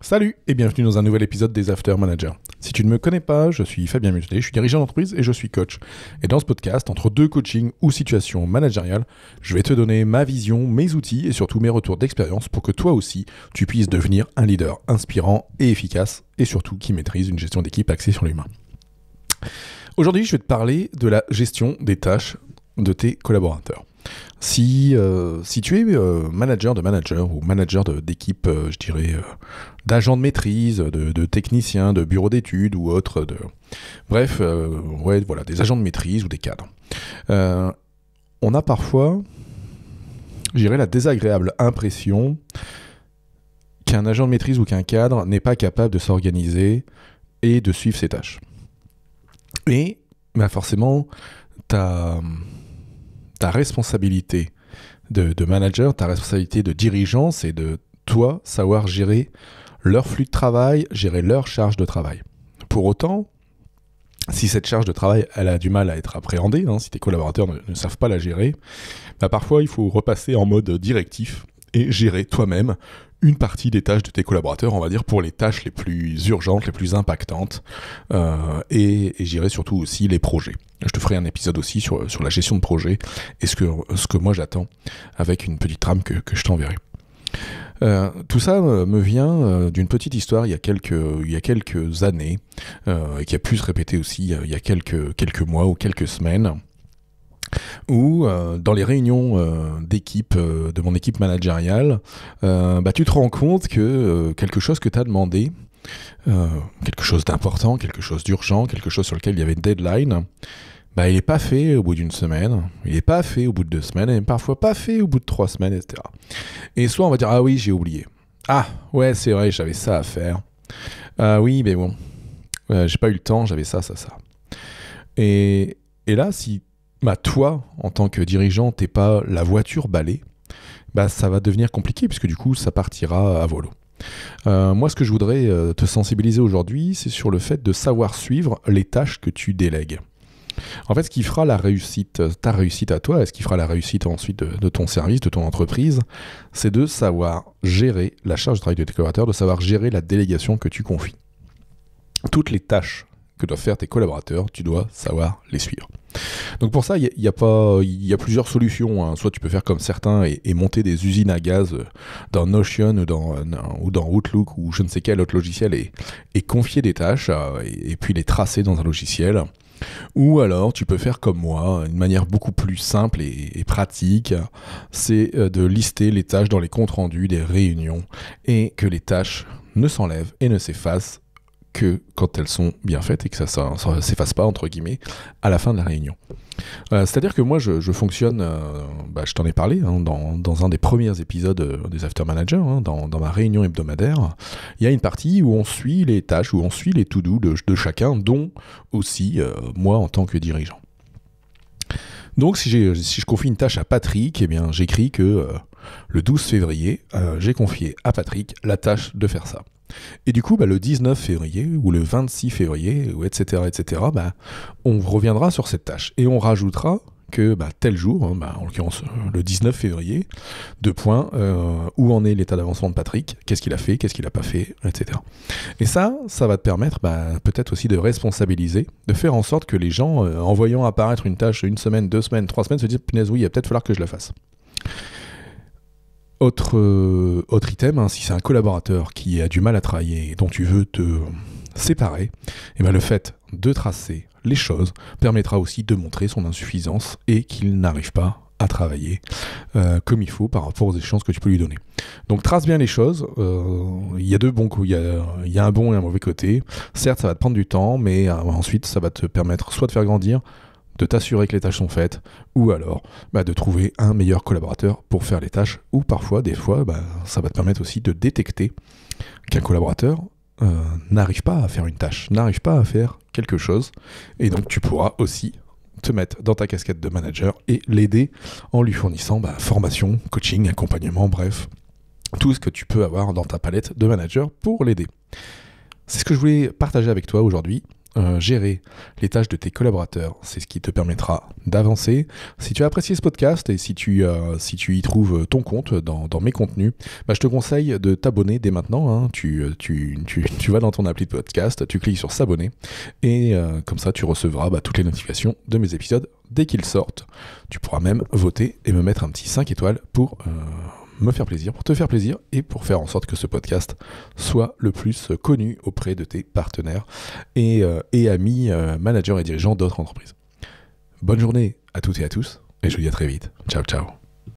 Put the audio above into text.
Salut et bienvenue dans un nouvel épisode des After Manager. Si tu ne me connais pas, je suis Fabien Mutelet, je suis dirigeant d'entreprise et je suis coach. Et dans ce podcast, entre deux coachings ou situations managériales, je vais te donner ma vision, mes outils et surtout mes retours d'expérience pour que toi aussi, tu puisses devenir un leader inspirant et efficace et surtout qui maîtrise une gestion d'équipe axée sur l'humain. Aujourd'hui, je vais te parler de la gestion des tâches de tes collaborateurs. Si, euh, si tu es euh, manager de manager ou manager d'équipe, euh, je dirais, d'agent de maîtrise, de, de, technicien, de bureau d'études ou autre, de... bref, ouais, voilà, des agents de maîtrise ou des cadres, on a parfois, dirais, la désagréable impression qu'un agent de maîtrise ou qu'un cadre n'est pas capable de s'organiser et de suivre ses tâches. Et bah forcément, tu as ta responsabilité de, manager, ta responsabilité de dirigeant, c'est de toi savoir gérer leur flux de travail, gérer leur charge de travail. Pour autant, si cette charge de travail, elle a du mal à être appréhendée, hein, si tes collaborateurs ne, savent pas la gérer, bah, parfois il faut repasser en mode directif et gérer toi-même une partie des tâches de tes collaborateurs, on va dire pour les tâches les plus urgentes, les plus impactantes, euh, et gérer surtout aussi les projets. Je te ferai un épisode aussi sur, la gestion de projet et ce que, ce que moi j'attends avec une petite trame que, je t'enverrai. Euh, tout ça euh, me vient euh, d'une petite histoire il y a quelques, il y quelques années, et qui a pu se répéter aussi il y a quelques, quelques mois ou quelques semaines, où dans les réunions d'équipe, de mon équipe managériale, bah, tu te rends compte que quelque chose que tu as demandé, euh, quelque chose d'important, quelque chose d'urgent, quelque chose sur lequel il y avait une deadline, bah, il n'est pas fait au bout d'une semaine, il n'est pas fait au bout de deux semaines, et parfois pas fait au bout de trois semaines, etc. Et soit on va dire Ah oui, j'ai oublié. Ah ouais, c'est vrai, j'avais ça à faire. Ah oui, mais bon, euh, j'ai pas eu le temps, j'avais ça, ça, ça. Et, et là, si bah, toi, en tant que dirigeant, t'es pas la voiture balée, bah, ça va devenir compliqué puisque du coup, ça partira à volo. Euh, moi, ce que je voudrais euh, te sensibiliser aujourd'hui, c'est sur le fait de savoir suivre les tâches que tu délègues. En fait, ce qui fera la réussite, euh, ta réussite à toi, et ce qui fera la réussite ensuite de, ton service, de ton entreprise, c'est de savoir gérer la charge de travail de tes collaborateurs, de savoir gérer la délégation que tu confies. Toutes les tâches que doivent faire tes collaborateurs, tu dois savoir les suivre. Donc pour ça, il y, a pas, il plusieurs solutions. Hein. Soit tu peux faire comme certains et, monter des usines à gaz euh, dans Notion euh, ou dans, Outlook ou je ne sais quel autre logiciel et, confier des tâches euh, et, puis les tracer dans un logiciel. Ou alors tu peux faire comme moi, une manière beaucoup plus simple et, et pratique, c'est de lister les tâches dans les comptes rendus des réunions et que les tâches ne s'enlèvent et ne s'effacent que quand elles sont bien faites et que ça ne s'efface pas, entre guillemets, à la fin de la réunion. Euh, c'est-à-dire que moi, je, fonctionne, euh, bah, je t'en ai parlé hein, dans, un des premiers épisodes euh, des After Manager, hein, dans, ma réunion hebdomadaire, il y a une partie où on suit les tâches, où on suit les to-do de, chacun, dont aussi moi en tant que dirigeant. Donc si, je confie une tâche à Patrick, et eh bien j'écris que le 12 février, j'ai confié à Patrick la tâche de faire ça. Et du coup, bah, le 19 février ou le 26 février, ou etc., etc., bah, on reviendra sur cette tâche et on rajoutera que bah, tel jour, hein, en l'occurrence euh, le 19 février, de points, euh, où en est l'état d'avancement de Patrick, qu'est-ce qu'il a fait, qu'est-ce qu'il n'a pas fait, etc. Et ça, ça va te permettre peut-être aussi de responsabiliser, de faire en sorte que les gens, euh, en voyant apparaître une tâche une semaine, deux semaines, trois semaines, se disent, punaise oui, il va peut-être falloir que je la fasse. Autre, euh, autre item, hein, si c'est un collaborateur qui a du mal à travailler et dont tu veux te séparer, et eh bien le fait de tracer les choses permettra aussi de montrer son insuffisance et qu'il n'arrive pas à travailler euh, comme il faut par rapport aux échéances que tu peux lui donner. Donc trace bien les choses. Euh, il y a deux bons il y, un bon et un mauvais côté. Certes, ça va te prendre du temps, mais ensuite, ça va te permettre soit de faire grandir, de t'assurer que les tâches sont faites, ou alors bah, de trouver un meilleur collaborateur pour faire les tâches, ou parfois, des fois, bah, ça va te permettre aussi de détecter qu'un collaborateur euh, n'arrive pas à faire une tâche, n'arrive pas à faire quelque chose, et donc tu pourras aussi te mettre dans ta casquette de manager et l'aider en lui fournissant bah, formation, coaching, accompagnement, bref, tout ce que tu peux avoir dans ta palette de manager pour l'aider. C'est ce que je voulais partager avec toi aujourd'hui. Euh, gérer les tâches de tes collaborateurs. C'est ce qui te permettra d'avancer. Si tu as apprécié ce podcast et si tu, euh, si tu y trouves ton compte dans, mes contenus, bah, je te conseille de t'abonner dès maintenant. Hein. Euh, tu, tu, tu, tu, vas dans ton appli de podcast, tu cliques sur s'abonner et comme ça tu recevras bah, toutes les notifications de mes épisodes dès qu'ils sortent. Tu pourras même voter et me mettre un petit 5 étoiles pour me faire plaisir, pour te faire plaisir et pour faire en sorte que ce podcast soit le plus connu auprès de tes partenaires et, euh, amis, euh, managers et dirigeants d'autres entreprises. Bonne journée à toutes et à tous et je vous dis à très vite. Ciao ciao.